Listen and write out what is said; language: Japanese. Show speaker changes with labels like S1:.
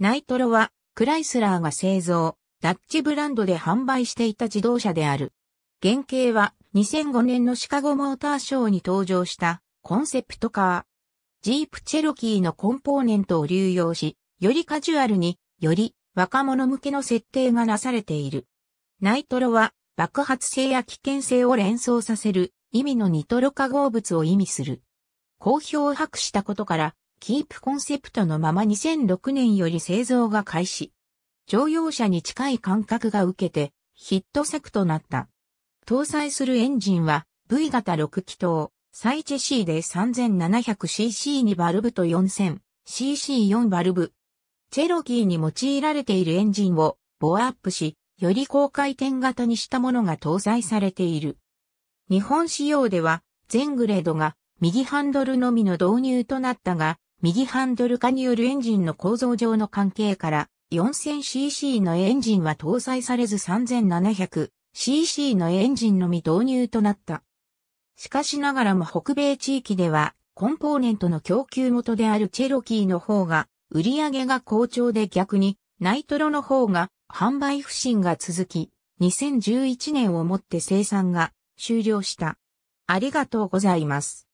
S1: ナイトロは、クライスラーが製造、ダッチブランドで販売していた自動車である。原型は、2005年のシカゴモーターショーに登場したコンセプトカー。ジープチェロキーのコンポーネントを流用し、よりカジュアルに、より若者向けの設定がなされている。ナイトロは爆発性や危険性を連想させる意味のニトロ化合物を意味する。好評を博したことからキープコンセプトのまま2006年より製造が開始。乗用車に近い感覚が受けてヒット作となった。搭載するエンジンは V 型6気筒、サイチェ C で 3700cc2 バルブと 4000cc4 バルブ。チェロキーに用いられているエンジンをボアアップし、より高回転型にしたものが搭載されている。日本仕様では全グレードが右ハンドルのみの導入となったが、右ハンドル化によるエンジンの構造上の関係から 4000cc のエンジンは搭載されず 3700cc のエンジンのみ導入となった。しかしながらも北米地域ではコンポーネントの供給元であるチェロキーの方が売り上げが好調で逆にナイトロの方が販売不振が続き2011年をもって生産が終了した。ありがとうございます。